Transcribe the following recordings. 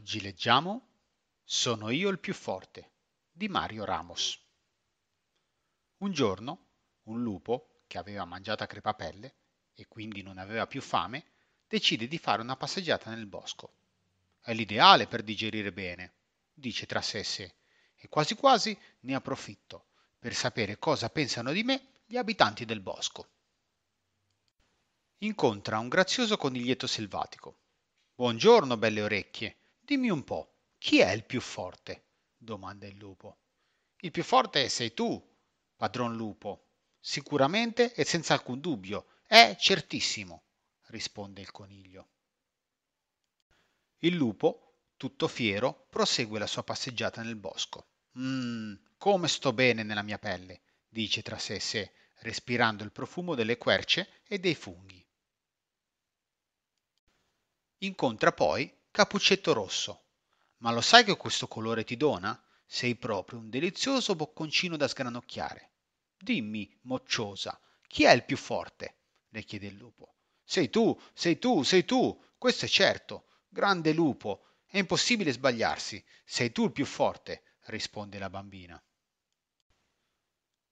Oggi leggiamo Sono io il più forte di Mario Ramos. Un giorno un lupo, che aveva mangiato a crepapelle e quindi non aveva più fame, decide di fare una passeggiata nel bosco. È l'ideale per digerire bene, dice tra sé e sé, e quasi quasi ne approfitto per sapere cosa pensano di me gli abitanti del bosco. Incontra un grazioso coniglietto selvatico. Buongiorno, belle orecchie, Dimmi un po', chi è il più forte? domanda il lupo. Il più forte sei tu, padron lupo. Sicuramente e senza alcun dubbio, è certissimo, risponde il coniglio. Il lupo, tutto fiero, prosegue la sua passeggiata nel bosco. Mmm, come sto bene nella mia pelle, dice tra sé e sé, respirando il profumo delle querce e dei funghi. Incontra poi Cappuccetto rosso. Ma lo sai che questo colore ti dona? Sei proprio un delizioso bocconcino da sgranocchiare. Dimmi, mocciosa, chi è il più forte? le chiede il lupo. Sei tu, sei tu, sei tu, questo è certo. Grande lupo, è impossibile sbagliarsi. Sei tu il più forte, risponde la bambina.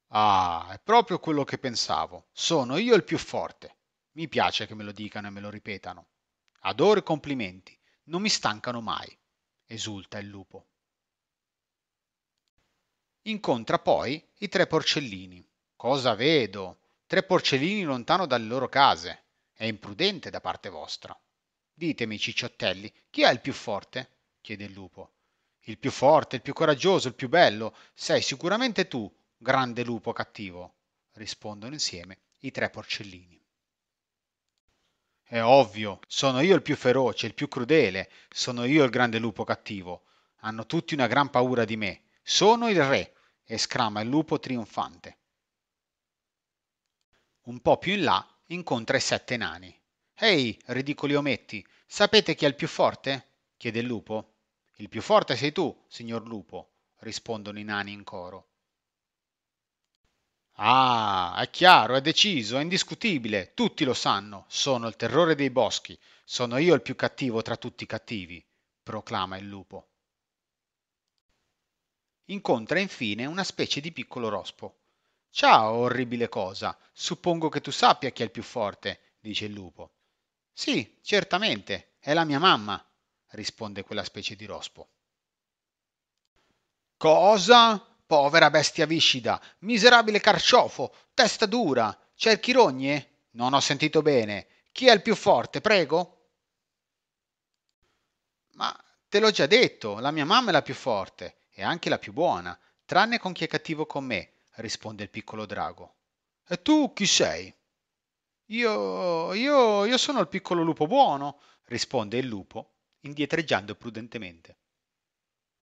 Ah, è proprio quello che pensavo. Sono io il più forte. Mi piace che me lo dicano e me lo ripetano. Adoro i complimenti. Non mi stancano mai, esulta il lupo. Incontra poi i tre porcellini. Cosa vedo? Tre porcellini lontano dalle loro case. È imprudente da parte vostra. Ditemi, cicciottelli, chi è il più forte? chiede il lupo. Il più forte, il più coraggioso, il più bello. Sei sicuramente tu, grande lupo cattivo, rispondono insieme i tre porcellini. È ovvio, sono io il più feroce, il più crudele, sono io il grande lupo cattivo. Hanno tutti una gran paura di me. Sono il re! esclama il lupo trionfante. Un po' più in là incontra i sette nani. Ehi, ridicoli ometti, sapete chi è il più forte? chiede il lupo. Il più forte sei tu, signor lupo, rispondono i nani in coro. Ah, è chiaro, è deciso, è indiscutibile, tutti lo sanno, sono il terrore dei boschi, sono io il più cattivo tra tutti i cattivi, proclama il lupo. Incontra infine una specie di piccolo rospo. Ciao, orribile cosa, suppongo che tu sappia chi è il più forte, dice il lupo. Sì, certamente, è la mia mamma, risponde quella specie di rospo. Cosa? povera bestia viscida, miserabile carciofo, testa dura, c'è il chirogne? Non ho sentito bene. Chi è il più forte, prego? Ma te l'ho già detto, la mia mamma è la più forte e anche la più buona, tranne con chi è cattivo con me, risponde il piccolo drago. E tu chi sei? Io, io, io sono il piccolo lupo buono, risponde il lupo, indietreggiando prudentemente.